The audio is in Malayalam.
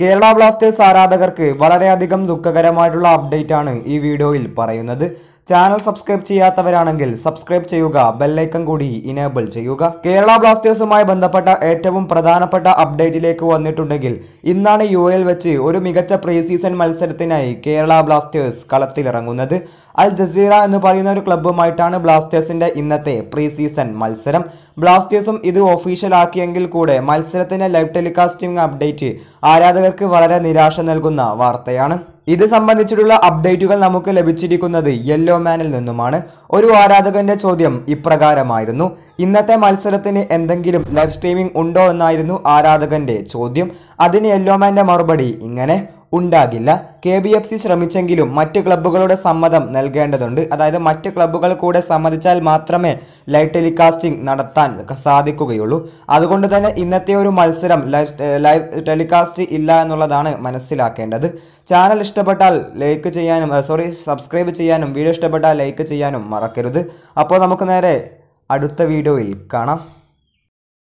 കേരള ബ്ലാസ്റ്റേഴ്സ് ആരാധകർക്ക് വളരെയധികം ദുഃഖകരമായിട്ടുള്ള അപ്ഡേറ്റ് ആണ് ഈ വീഡിയോയിൽ പറയുന്നത് ചാനൽ സബ്സ്ക്രൈബ് ചെയ്യാത്തവരാണെങ്കിൽ സബ്സ്ക്രൈബ് ചെയ്യുക ബെല്ലൈക്കൺ കൂടി ഇനേബിൾ ചെയ്യുക കേരള ബ്ലാസ്റ്റേഴ്സുമായി ബന്ധപ്പെട്ട ഏറ്റവും പ്രധാനപ്പെട്ട അപ്ഡേറ്റിലേക്ക് വന്നിട്ടുണ്ടെങ്കിൽ ഇന്നാണ് യു എൽ വെച്ച് ഒരു മികച്ച പ്രീ സീസൺ മത്സരത്തിനായി കേരള ബ്ലാസ്റ്റേഴ്സ് കളത്തിലിറങ്ങുന്നത് അൽ ജസീറ എന്ന് പറയുന്ന ഒരു ക്ലബ്ബുമായിട്ടാണ് ബ്ലാസ്റ്റേഴ്സിന്റെ ഇന്നത്തെ പ്രീ സീസൺ മത്സരം ബ്ലാസ്റ്റേഴ്സും ഇത് ഒഫീഷ്യലാക്കിയെങ്കിൽ കൂടെ മത്സരത്തിന്റെ ലൈവ് ടെലികാസ്റ്റിംഗ് അപ്ഡേറ്റ് ആരാധകർക്ക് വളരെ നിരാശ നൽകുന്ന വാർത്തയാണ് ഇത് സംബന്ധിച്ചിട്ടുള്ള അപ്ഡേറ്റുകൾ നമുക്ക് ലഭിച്ചിരിക്കുന്നത് യെല്ലോ മാനിൽ നിന്നുമാണ് ഒരു ആരാധകന്റെ ചോദ്യം ഇപ്രകാരമായിരുന്നു ഇന്നത്തെ മത്സരത്തിന് എന്തെങ്കിലും ലൈവ് സ്ട്രീമിംഗ് ഉണ്ടോ എന്നായിരുന്നു ആരാധകന്റെ ചോദ്യം അതിന് യെല്ലോ മാന്റെ മറുപടി ഇങ്ങനെ ഉണ്ടാകില്ല കെ ബി എഫ് സി ശ്രമിച്ചെങ്കിലും മറ്റ് ക്ലബ്ബുകളുടെ സമ്മതം നൽകേണ്ടതുണ്ട് അതായത് മറ്റ് ക്ലബ്ബുകൾ കൂടെ സമ്മതിച്ചാൽ മാത്രമേ ലൈവ് ടെലികാസ്റ്റിംഗ് നടത്താൻ സാധിക്കുകയുള്ളൂ അതുകൊണ്ട് തന്നെ ഇന്നത്തെ ഒരു മത്സരം ലൈവ് ടെലികാസ്റ്റ് ഇല്ല എന്നുള്ളതാണ് മനസ്സിലാക്കേണ്ടത് ചാനൽ ഇഷ്ടപ്പെട്ടാൽ ലൈക്ക് ചെയ്യാനും സോറി സബ്സ്ക്രൈബ് ചെയ്യാനും വീഡിയോ ഇഷ്ടപ്പെട്ടാൽ ലൈക്ക് ചെയ്യാനും മറക്കരുത് അപ്പോൾ നമുക്ക് നേരെ അടുത്ത വീഡിയോയിൽ കാണാം